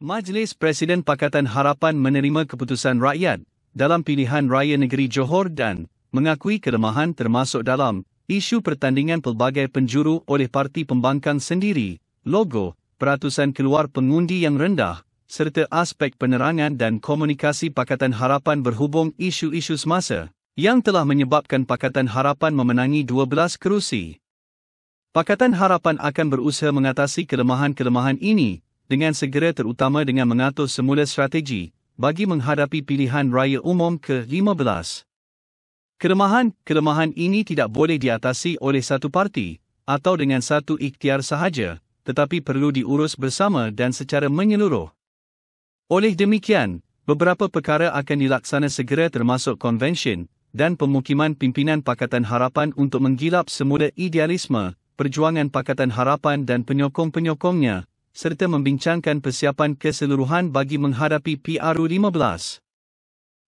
Majlis Presiden Pakatan Harapan menerima keputusan rakyat dalam pilihan raya negeri Johor dan mengakui kelemahan termasuk dalam isu pertandingan pelbagai penjuru oleh parti pembangkang sendiri, logo, peratusan keluar pengundi yang rendah, serta aspek penerangan dan komunikasi Pakatan Harapan berhubung isu-isu semasa yang telah menyebabkan Pakatan Harapan memenangi 12 kerusi. Pakatan Harapan akan berusaha mengatasi kelemahan-kelemahan ini dengan segera terutama dengan mengatur semula strategi bagi menghadapi pilihan raya umum ke-15. Kelemahan-kelemahan ini tidak boleh diatasi oleh satu parti atau dengan satu ikhtiar sahaja, tetapi perlu diurus bersama dan secara menyeluruh. Oleh demikian, beberapa perkara akan dilaksana segera termasuk konvensyen dan pemukiman pimpinan Pakatan Harapan untuk menggilap semula idealisme, perjuangan Pakatan Harapan dan penyokong-penyokongnya serta membincangkan persiapan keseluruhan bagi menghadapi PRU-15.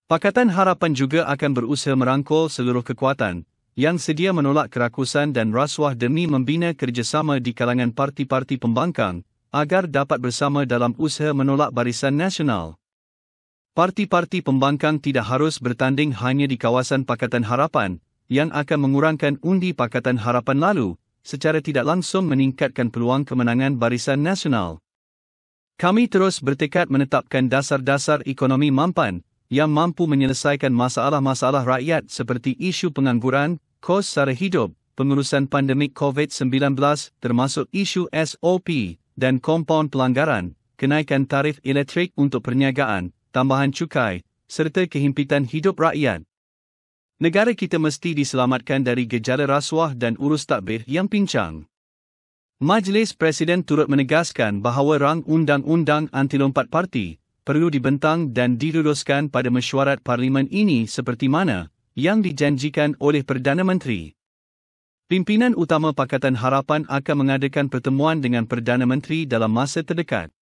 Pakatan Harapan juga akan berusaha merangkul seluruh kekuatan yang sedia menolak kerakusan dan rasuah demi membina kerjasama di kalangan parti-parti pembangkang agar dapat bersama dalam usaha menolak barisan nasional. Parti-parti pembangkang tidak harus bertanding hanya di kawasan Pakatan Harapan yang akan mengurangkan undi Pakatan Harapan lalu, secara tidak langsung meningkatkan peluang kemenangan barisan nasional. Kami terus bertekad menetapkan dasar-dasar ekonomi mampan yang mampu menyelesaikan masalah-masalah rakyat seperti isu pengangguran, kos sara hidup, pengurusan pandemik COVID-19 termasuk isu SOP dan kompon pelanggaran, kenaikan tarif elektrik untuk perniagaan, tambahan cukai, serta kehimpitan hidup rakyat negara kita mesti diselamatkan dari gejala rasuah dan urus takbir yang pincang. Majlis Presiden turut menegaskan bahawa rang undang-undang anti-lompat parti perlu dibentang dan diruduskan pada mesyuarat parlimen ini seperti mana yang dijanjikan oleh Perdana Menteri. Pimpinan utama Pakatan Harapan akan mengadakan pertemuan dengan Perdana Menteri dalam masa terdekat.